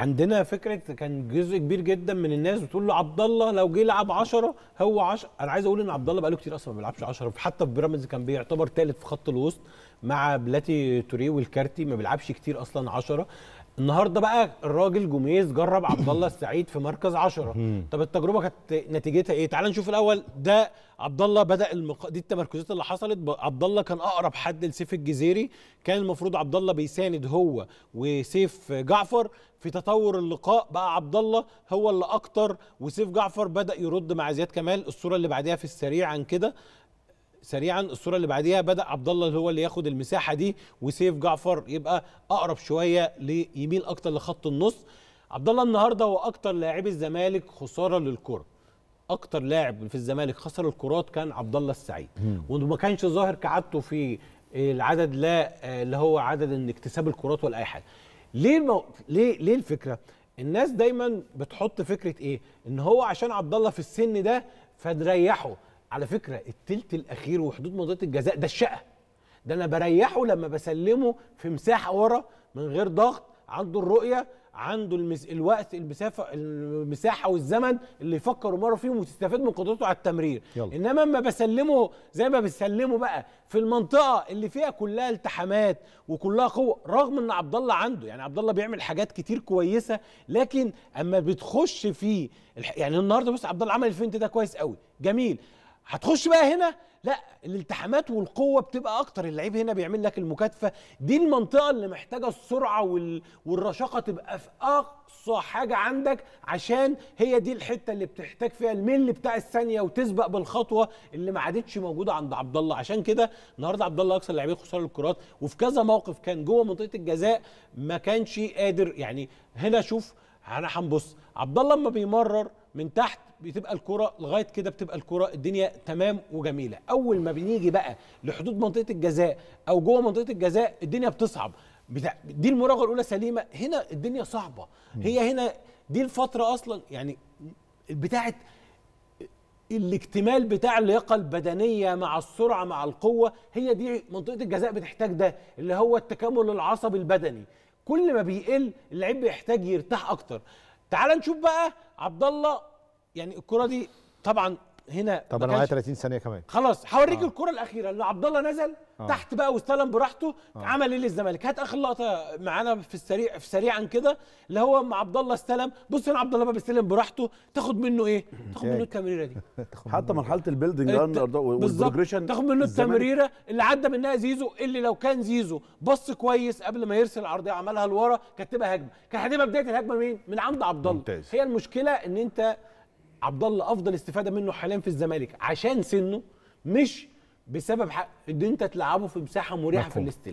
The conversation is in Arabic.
عندنا فكره كان جزء كبير جدا من الناس بتقول له عبد الله لو جه يلعب 10 هو 10 انا عايز اقول ان عبد الله بقاله كتير اصلا ما بيلعبش 10 حتى في بيراميدز كان بيعتبر ثالث في خط الوسط مع بلاتي توريه والكارتي ما بيلعبش كتير اصلا 10 النهارده بقى الراجل جوميز جرب عبد الله السعيد في مركز 10 طب التجربه كانت نتيجتها ايه تعال نشوف الاول ده عبد الله بدا المق... دي التمركزات اللي حصلت عبد الله كان اقرب حد لسيف الجزيري كان المفروض عبد الله بيساند هو وسيف جعفر في تطور اللقاء بقى عبد الله هو اللي اكتر وسيف جعفر بدا يرد مع زياد كمال الصوره اللي بعديها في السريع عن كده سريعا الصوره اللي بعديها بدا عبد الله اللي هو اللي ياخد المساحه دي وسيف جعفر يبقى اقرب شويه ليميل اكتر لخط النص عبد الله النهارده هو اكتر لاعبي الزمالك خساره للكره اكتر لاعب في الزمالك خسر الكرات كان عبد الله السعيد وما كانش ظاهر كعادته في العدد لا اللي هو عدد ان اكتساب الكرات ولا اي حاجه ليه المو... ليه ليه الفكره الناس دايما بتحط فكره ايه ان هو عشان عبد الله في السن ده فنريحه على فكره التلت الاخير وحدود منطقه الجزاء ده الشقه ده انا بريحه لما بسلمه في مساحه ورا من غير ضغط عنده الرؤيه عنده المس... الوقت المسافه المساحه والزمن اللي يفكر مره فيهم وتستفيد من قدرته على التمرير يلا. انما اما بسلمه زي ما بسلمه بقى في المنطقه اللي فيها كلها التحامات وكلها قوه رغم ان عبد الله عنده يعني عبد الله بيعمل حاجات كتير كويسه لكن اما بتخش في يعني النهارده بص عبد الله عمل الفنت ده كويس قوي جميل هتخش بقى هنا لا الالتحامات والقوه بتبقى اكتر اللعيب هنا بيعمل لك المكاتفه دي المنطقه اللي محتاجه السرعه والرشاقه تبقى في اقصى حاجه عندك عشان هي دي الحته اللي بتحتاج فيها الميل بتاع الثانيه وتسبق بالخطوه اللي ما عادتش موجوده عند عبد الله عشان كده النهارده عبد الله اكثر لاعبين خساره الكرات وفي كذا موقف كان جوه منطقه الجزاء ما كانش قادر يعني هنا شوف انا هنبص عبد الله لما بيمرر من تحت بتبقى الكره لغايه كده بتبقى الكره الدنيا تمام وجميله اول ما بنيجي بقى لحدود منطقه الجزاء او جوه منطقه الجزاء الدنيا بتصعب دي المراوغه الاولى سليمه هنا الدنيا صعبه هي هنا دي الفتره اصلا يعني بتاعه الاكتمال بتاع اللياقه البدنيه مع السرعه مع القوه هي دي منطقه الجزاء بتحتاج ده اللي هو التكامل العصبي البدني كل ما بيقل اللعيب بيحتاج يرتاح اكتر تعال نشوف بقى عبد الله يعني الكره دي طبعا هنا طب انا معايا 30 ثانيه كمان خلاص هوريك آه. الكره الاخيره اللي عبد الله نزل آه. تحت بقى واستلم براحته آه. عمل ايه للزمالك هات اخر لقطه معانا في السريع في سريعا كده اللي هو مع عبد الله استلم بص هنا عبد الله بقى بيستلم براحته تاخد منه ايه تاخد منه التمريره دي حتى مرحله البيلدنج والبروجريشن تاخد منه إيه، التمريره اللي عدى منها زيزو اللي لو كان زيزو بص كويس قبل ما يرسل العرضيه عملها لورا كانت تبقى هجمه كانت هتبقى بدايه الهجمه مين من عند عبد الله هي المشكله ان انت عبد الله افضل استفاده منه حاليا في الزمالك عشان سنه مش بسبب حق ان انت تلعبه في مساحه مريحه في الاستلام